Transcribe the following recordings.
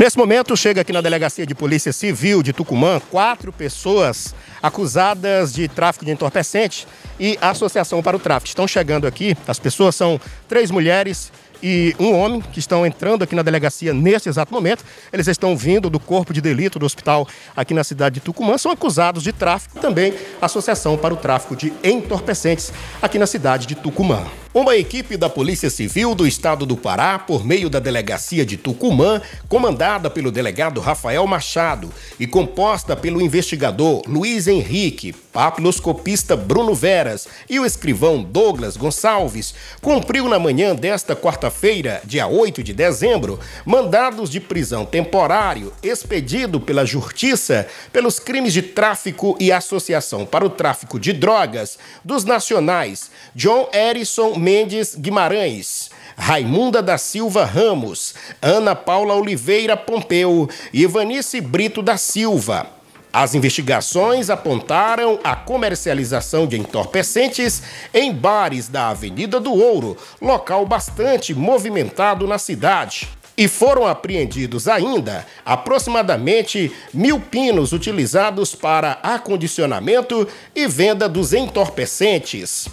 Nesse momento, chega aqui na Delegacia de Polícia Civil de Tucumã quatro pessoas acusadas de tráfico de entorpecentes e associação para o tráfico. Estão chegando aqui, as pessoas são três mulheres e um homem que estão entrando aqui na delegacia nesse exato momento. Eles estão vindo do corpo de delito do hospital aqui na cidade de Tucumã. São acusados de tráfico e também associação para o tráfico de entorpecentes aqui na cidade de Tucumã. Uma equipe da Polícia Civil do Estado do Pará, por meio da Delegacia de Tucumã, comandada pelo delegado Rafael Machado e composta pelo investigador Luiz Henrique, papiloscopista Bruno Veras e o escrivão Douglas Gonçalves, cumpriu na manhã desta quarta-feira, dia 8 de dezembro, mandados de prisão temporário expedido pela Justiça pelos crimes de tráfico e associação para o tráfico de drogas dos nacionais John Erison Mendes Guimarães, Raimunda da Silva Ramos, Ana Paula Oliveira Pompeu e Vanice Brito da Silva. As investigações apontaram a comercialização de entorpecentes em bares da Avenida do Ouro, local bastante movimentado na cidade. E foram apreendidos ainda aproximadamente mil pinos utilizados para acondicionamento e venda dos entorpecentes.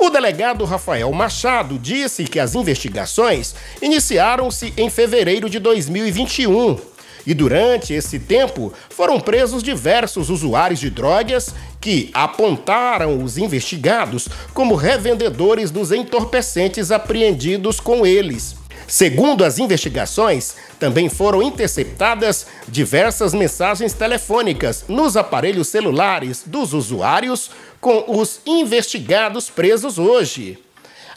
O delegado Rafael Machado disse que as investigações iniciaram-se em fevereiro de 2021. E durante esse tempo foram presos diversos usuários de drogas que apontaram os investigados como revendedores dos entorpecentes apreendidos com eles. Segundo as investigações, também foram interceptadas diversas mensagens telefônicas nos aparelhos celulares dos usuários com os investigados presos hoje.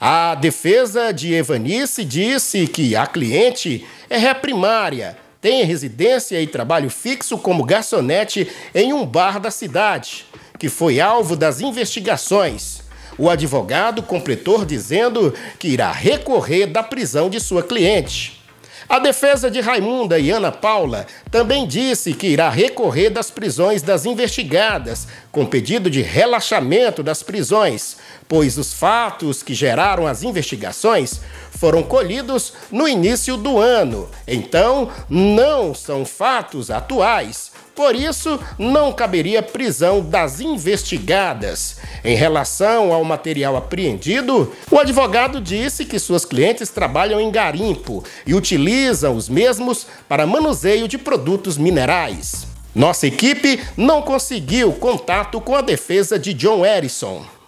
A defesa de Evanice disse que a cliente é primária, tem residência e trabalho fixo como garçonete em um bar da cidade, que foi alvo das investigações. O advogado completou dizendo que irá recorrer da prisão de sua cliente. A defesa de Raimunda e Ana Paula também disse que irá recorrer das prisões das investigadas, com pedido de relaxamento das prisões, pois os fatos que geraram as investigações foram colhidos no início do ano, então não são fatos atuais. Por isso, não caberia prisão das investigadas. Em relação ao material apreendido, o advogado disse que suas clientes trabalham em garimpo e utilizam utiliza os mesmos para manuseio de produtos minerais. Nossa equipe não conseguiu contato com a defesa de John Erickson.